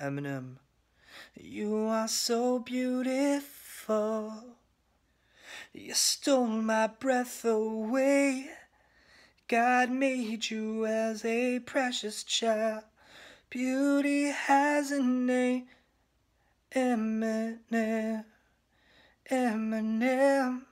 Eminem. You are so beautiful. You stole my breath away. God made you as a precious child. Beauty has a name. Eminem. Eminem.